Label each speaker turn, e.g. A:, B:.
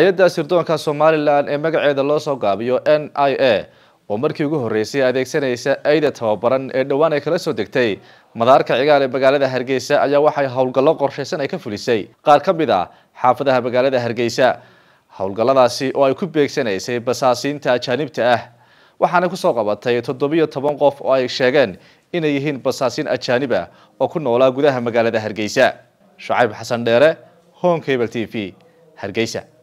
A: hay-adda sirdoonka somalilan ee magaceeda loo soo gaabiyo n i a oo markii ugu horreysay adeegsanaysa eyda tababaran ee dhowaan ay kala soo degtay madaarka cigaal ee magaalada hargeysa ayaa waxay howlgallo qorshaysan ay ka fulisay qaar ka mid ah xaafadaha magaalada hargeysa howlgalladaasi oo ay ku beegsanaysay basaasiinta ajaanibta ah waxaana ku soo qabatay toddobiyo toban qof oo ay sheegeen inay yihiin basaasiin ajaanib ah oo ku noolaa gudaha magaalada hargeysa shacayb xasan dheere honkable t v hargeysa